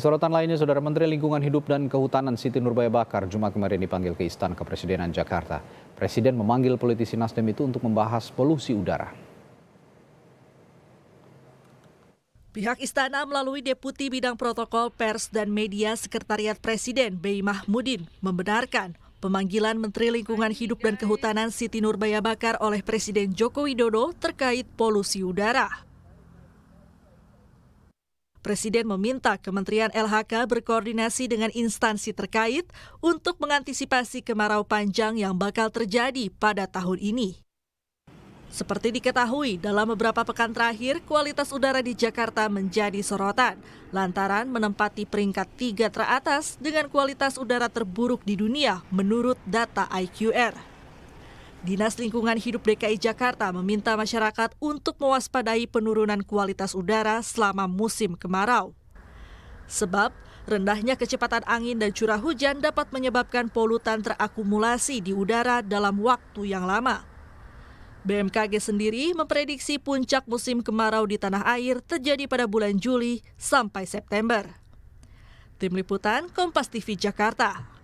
Kesorotan lainnya, Saudara Menteri Lingkungan Hidup dan Kehutanan Siti Nurbaya Bakar Jumat kemarin dipanggil ke Istana Kepresidenan Jakarta. Presiden memanggil politisi Nasdem itu untuk membahas polusi udara. Pihak istana melalui Deputi Bidang Protokol Pers dan Media Sekretariat Presiden Bey Mahmudin membenarkan pemanggilan Menteri Lingkungan Hidup dan Kehutanan Siti Nurbaya Bakar oleh Presiden Joko Widodo terkait polusi udara. Presiden meminta Kementerian LHK berkoordinasi dengan instansi terkait untuk mengantisipasi kemarau panjang yang bakal terjadi pada tahun ini. Seperti diketahui, dalam beberapa pekan terakhir, kualitas udara di Jakarta menjadi sorotan lantaran menempati peringkat tiga teratas dengan kualitas udara terburuk di dunia menurut data IQR. Dinas Lingkungan Hidup DKI Jakarta meminta masyarakat untuk mewaspadai penurunan kualitas udara selama musim kemarau. Sebab rendahnya kecepatan angin dan curah hujan dapat menyebabkan polutan terakumulasi di udara dalam waktu yang lama. BMKG sendiri memprediksi puncak musim kemarau di tanah air terjadi pada bulan Juli sampai September. Tim Liputan Kompas TV Jakarta.